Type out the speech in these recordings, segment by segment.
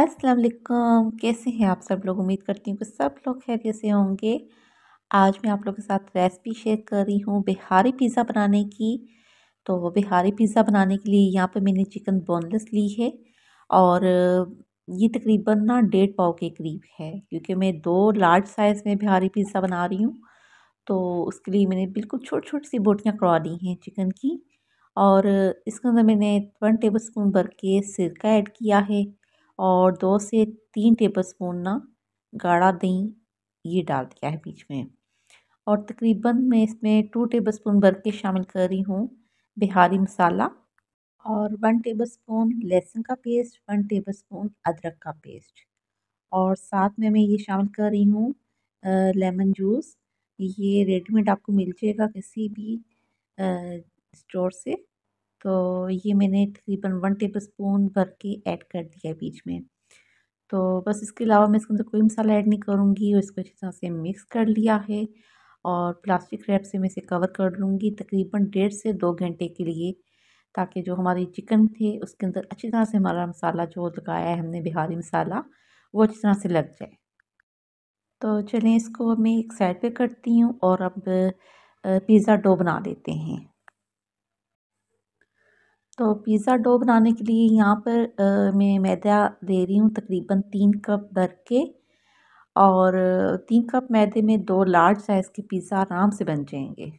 अस्सलाम वालेकुम कैसे हैं आप सब लोग उम्मीद करती हूँ कि सब लोग खैरियत से होंगे आज मैं आप लोगों के साथ रेसिपी शेयर कर रही हूँ बिहारी पिज़्ज़ा बनाने की तो बिहारी पिज़्ज़ा बनाने के लिए यहाँ पे मैंने चिकन बोनलेस ली है और ये तकरीबन ना डेढ़ पाव के करीब है क्योंकि मैं दो लार्ज साइज़ में बिहारी पिज़्ज़ा बना रही हूँ तो उसके लिए मैंने बिल्कुल छोटी छोटी सी बोटियाँ करवा ली हैं चिकन की और इसके अंदर मैंने वन टेबल स्पून भर के सिरका ऐड किया है और दो से तीन टेबल स्पून ना गाढ़ा दही ये डाल दिया है बीच में और तकरीबन मैं इसमें टू टेबल स्पून भर के शामिल कर रही हूँ बिहारी मसाला और वन टेबल स्पून लहसुन का पेस्ट वन टेबल स्पून अदरक का पेस्ट और साथ में मैं ये शामिल कर रही हूँ लेमन जूस ये रेडीमेड आपको मिल जाएगा किसी भी स्टोर से तो ये मैंने तकरीबन वन टेबल स्पून भर के ऐड कर दिया बीच में तो बस इसके अलावा मैं इसके अंदर कोई मसाला ऐड नहीं करूँगी और इसको अच्छी तरह से मिक्स कर लिया है और प्लास्टिक रैप से मैं इसे कवर कर लूँगी तकरीबन डेढ़ से दो घंटे के लिए ताकि जो हमारी चिकन थे उसके अंदर अच्छी तरह से हमारा मसाला जो लगाया है हमने बिहारी मसाला वो अच्छी तरह से लग जाए तो चलें इसको मैं एक साइड पे करती हूँ और अब पिज़्ज़ा डो बना लेते हैं तो पिज़्ज़ा डो बनाने के लिए यहाँ पर मैं मैदा दे रही हूँ तकरीबन तीन कप भर के और तीन कप मैदे में दो लार्ज साइज़ के पिज़्ज़ा आराम से बन जाएंगे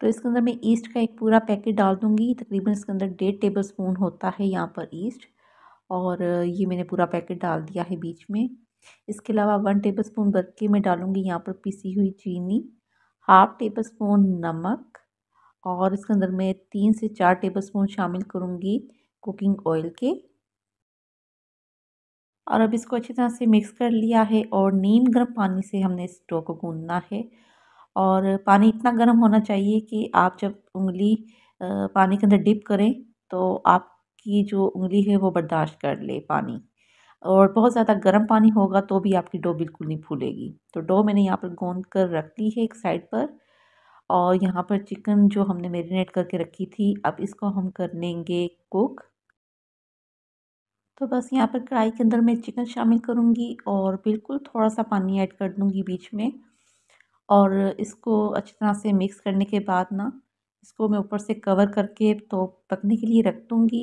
तो इसके अंदर मैं ईस्ट का एक पूरा पैकेट डाल दूँगी तकरीबन इसके अंदर डेढ़ टेबल स्पून होता है यहाँ पर ईस्ट और ये मैंने पूरा पैकेट डाल दिया है बीच में इसके अलावा वन टेबल स्पून भर के मैं डालूँगी यहाँ पर पिसी हुई चीनी हाफ टेबल स्पून नमक और इसके अंदर मैं तीन से चार टेबल स्पून शामिल करूँगी कुकिंग ऑयल के और अब इसको अच्छी तरह से मिक्स कर लिया है और नीम गर्म पानी से हमने इस डो को गूंदना है और पानी इतना गर्म होना चाहिए कि आप जब उंगली पानी के अंदर डिप करें तो आपकी जो उंगली है वो बर्दाश्त कर ले पानी और बहुत ज़्यादा गर्म पानी होगा तो भी आपकी डो बिल्कुल नहीं फूलेगी तो डो मैंने यहाँ पर गूंद कर रख ली है एक साइड पर और यहाँ पर चिकन जो हमने मेरीनेट करके रखी थी अब इसको हम कर लेंगे कुक तो बस यहाँ पर कढ़ाई के अंदर मैं चिकन शामिल करूँगी और बिल्कुल थोड़ा सा पानी ऐड कर दूँगी बीच में और इसको अच्छी तरह से मिक्स करने के बाद ना इसको मैं ऊपर से कवर करके तो पकने के लिए रख दूँगी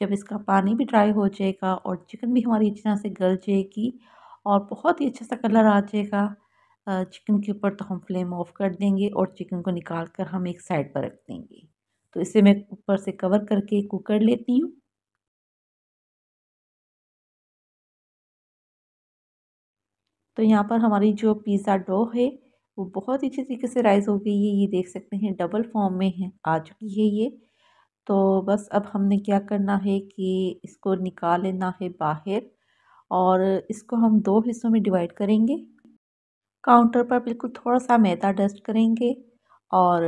जब इसका पानी भी ड्राई हो जाएगा और चिकन भी हमारी अच्छी तरह से गल जाएगी और बहुत ही अच्छा सा कलर आ जाएगा चिकन के ऊपर तो हम फ्लेम ऑफ़ कर देंगे और चिकन को निकाल कर हम एक साइड पर रख देंगे तो इसे मैं ऊपर से कवर करके कुक कर लेती हूँ तो यहाँ पर हमारी जो पिज़्ज़ा डो है वो बहुत ही अच्छी तरीके से राइज़ हो गई है ये देख सकते हैं डबल फॉर्म में है आ चुकी है ये तो बस अब हमने क्या करना है कि इसको निकाल लेना है बाहर और इसको हम दो हिस्सों में डिवाइड करेंगे काउंटर पर बिल्कुल थोड़ा सा मैदा डस्ट करेंगे और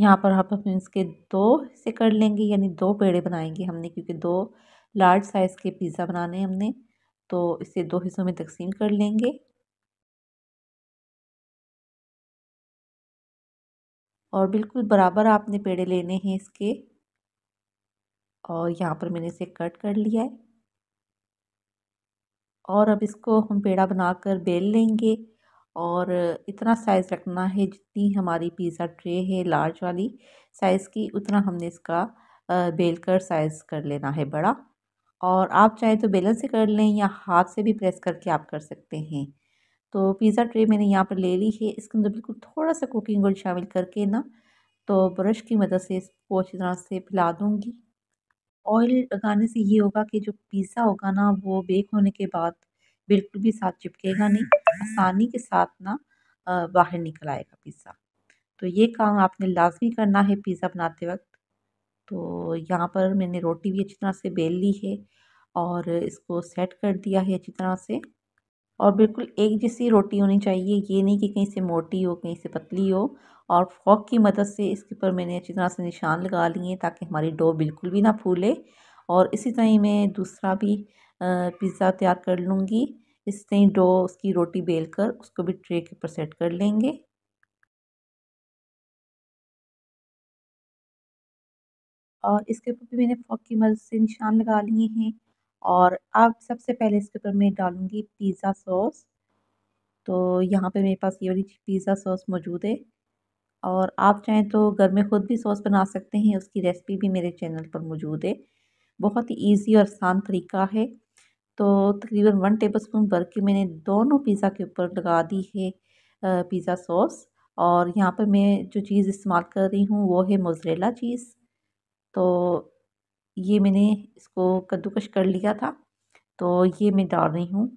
यहाँ पर हम हाँ इसके दो हिस्से कर लेंगे यानी दो पेड़े बनाएंगे हमने क्योंकि दो लार्ज साइज़ के पिज़्ज़ा बनाने हैं हमने तो इसे दो हिस्सों में तकसीम कर लेंगे और बिल्कुल बराबर आपने पेड़े लेने हैं इसके और यहाँ पर मैंने इसे कट कर लिया है और अब इसको हम पेड़ा बनाकर बेल लेंगे और इतना साइज़ रखना है जितनी हमारी पिज़्ज़ा ट्रे है लार्ज वाली साइज़ की उतना हमने इसका बेल कर साइज़ कर लेना है बड़ा और आप चाहे तो बेलन से कर लें या हाथ से भी प्रेस करके आप कर सकते हैं तो पिज़्ज़ा ट्रे मैंने यहाँ पर ले ली है इसके अंदर बिल्कुल थोड़ा सा कुकिंग ऑयल शामिल करके ना तो ब्रश की मदद से इसको अच्छी तरह से फैला दूँगी ऑयल लगाने से ये होगा कि जो पिज़्ज़ा होगा ना वो बेक होने के बाद बिल्कुल भी साथ चिपकेगा नहीं आसानी के साथ ना बाहर निकल आएगा पिज़्ज़ा तो ये काम आपने लाजमी करना है पिज़्ज़ा बनाते वक्त तो यहाँ पर मैंने रोटी भी अच्छी तरह से बेल ली है और इसको सेट कर दिया है अच्छी तरह से और बिल्कुल एक जैसी रोटी होनी चाहिए ये नहीं कि कहीं से मोटी हो कहीं से पतली हो और फॉक की मदद से इसके ऊपर मैंने अच्छी तरह से निशान लगा लिए ताकि हमारी डो बिल्कुल भी ना फूले और इसी तरह ही मैं दूसरा भी पिज़्ज़ा तैयार कर लूँगी तरह डो उसकी रोटी बेलकर उसको भी ट्रे के ऊपर सेट कर लेंगे और इसके ऊपर भी मैंने फॉक की मदद से निशान लगा लिए हैं और अब सबसे पहले इसके ऊपर मैं डालूँगी पिज़्ज़ा सॉस तो यहाँ पे मेरे पास ये वाली पिज़्ज़ा सॉस मौजूद है और आप चाहें तो घर में ख़ुद भी सॉस बना सकते हैं उसकी रेसिपी भी मेरे चैनल पर मौजूद है बहुत ही ईजी और आसान तरीका है तो तकरीबन वन टेबल स्पून भर के मैंने दोनों पिज़्ज़ा के ऊपर लगा दी है पिज़्ज़ा सॉस और यहाँ पर मैं जो चीज़ इस्तेमाल कर रही हूँ वो है मोजरेला चीज़ तो ये मैंने इसको कद्दूकश कर लिया था तो ये मैं डाल रही हूँ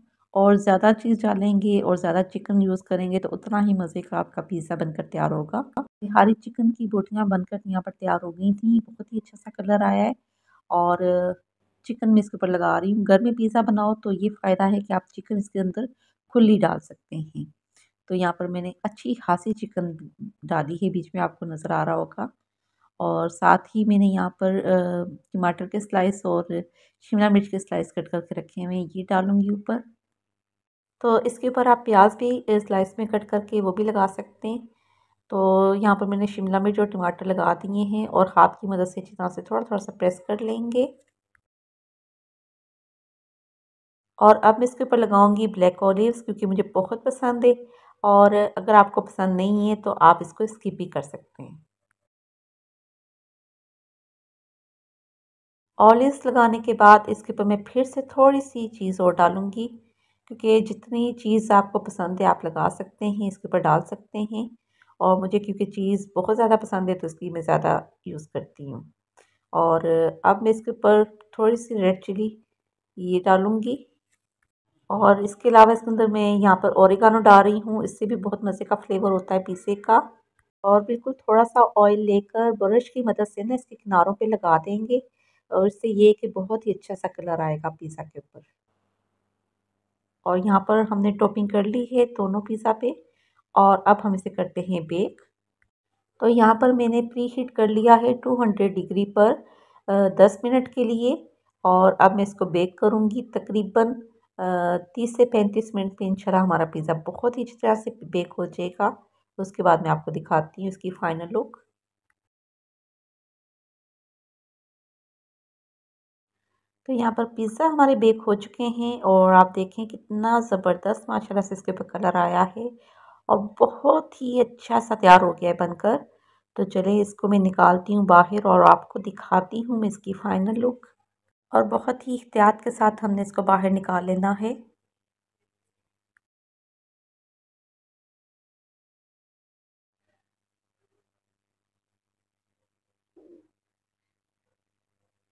और ज़्यादा चीज़ डालेंगे और ज़्यादा चिकन यूज़ करेंगे तो उतना ही मज़े का आपका पिज़्ज़ा बनकर तैयार होगा बिहारी चिकन की बोटियाँ बनकर यहाँ पर तैयार हो गई थी बहुत ही अच्छा सा कलर आया है और चिकन मैं इसके ऊपर लगा रही हूँ घर में पिज़्ज़ा बनाओ तो ये फ़ायदा है कि आप चिकन इसके अंदर खुली डाल सकते हैं तो यहाँ पर मैंने अच्छी खासी चिकन डाली है बीच में आपको नज़र आ रहा होगा और साथ ही मैंने यहाँ पर टमाटर के स्लाइस और शिमला मिर्च के स्लाइस कट करके रखे हुए ये डालूँगी ऊपर तो इसके ऊपर आप प्याज भी स्लाइस में कट करके वो भी लगा सकते हैं तो यहाँ पर मैंने शिमला मिर्च और टमाटर लगा दिए हैं और हाथ की मदद से अच्छी तरह से थोड़ा थोड़ा सा प्रेस कर लेंगे और अब मैं इसके ऊपर लगाऊंगी ब्लैक ऑलिव्स क्योंकि मुझे बहुत पसंद है और अगर आपको पसंद नहीं है तो आप इसको स्किप भी कर सकते हैं ऑलिव्स लगाने के बाद इसके ऊपर मैं फिर से थोड़ी सी चीज़ और डालूंगी क्योंकि जितनी चीज़ आपको पसंद है आप लगा सकते हैं इसके ऊपर डाल सकते हैं और मुझे क्योंकि चीज़ बहुत ज़्यादा पसंद है तो इसकी मैं ज़्यादा यूज़ करती हूँ और अब मैं इसके ऊपर थोड़ी सी रेड चिली ये डालूँगी और इसके अलावा इसके अंदर मैं यहाँ पर औरिगानो डाल रही हूँ इससे भी बहुत मज़े का फ्लेवर होता है पिज़्ज़े का और बिल्कुल थोड़ा सा ऑयल लेकर ब्रश की मदद से ना इसके किनारों पे लगा देंगे और इससे ये कि बहुत ही अच्छा सा कलर आएगा पिज़्ज़ा के ऊपर और यहाँ पर हमने टॉपिंग कर ली है दोनों पिज़्ज़ा पे और अब हम इसे करते हैं बेक तो यहाँ पर मैंने प्री हीट कर लिया है हंड्रेड डिग्री पर दस मिनट के लिए और अब मैं इसको बेक करूँगी तकरीबन तीस से पैंतीस मिनट में इनशाला हमारा पिज़्ज़ा बहुत ही अच्छी तरह से बेक हो जाएगा उसके बाद मैं आपको दिखाती हूँ इसकी फ़ाइनल लुक तो यहाँ पर पिज़्ज़ा हमारे बेक हो चुके हैं और आप देखें कितना ज़बरदस्त माशाल्लाह से इसके ऊपर कलर आया है और बहुत ही अच्छा सा तैयार हो गया है बनकर तो चले इसको मैं निकालती हूँ बाहर और आपको दिखाती हूँ मैं इसकी फ़ाइनल लुक और बहुत ही एहतियात के साथ हमने इसको बाहर निकाल लेना है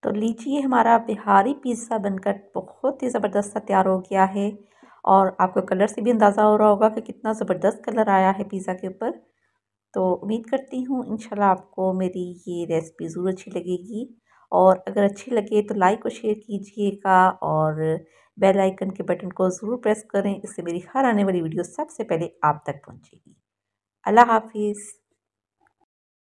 तो लीजिए हमारा बिहारी पिज़्ज़ा बनकर बहुत ही ज़बरदस्त तैयार हो गया है और आपको कलर से भी अंदाज़ा हो रहा होगा कि कितना ज़बरदस्त कलर आया है पिज़्ज़ा के ऊपर तो उम्मीद करती हूँ इंशाल्लाह आपको मेरी ये रेसिपी ज़रूर अच्छी लगेगी और अगर अच्छी लगे तो लाइक और शेयर कीजिएगा और बेल आइकन के बटन को ज़रूर प्रेस करें इससे मेरी हर आने वाली वीडियो सबसे पहले आप तक पहुंचेगी अल्लाह हाफिज़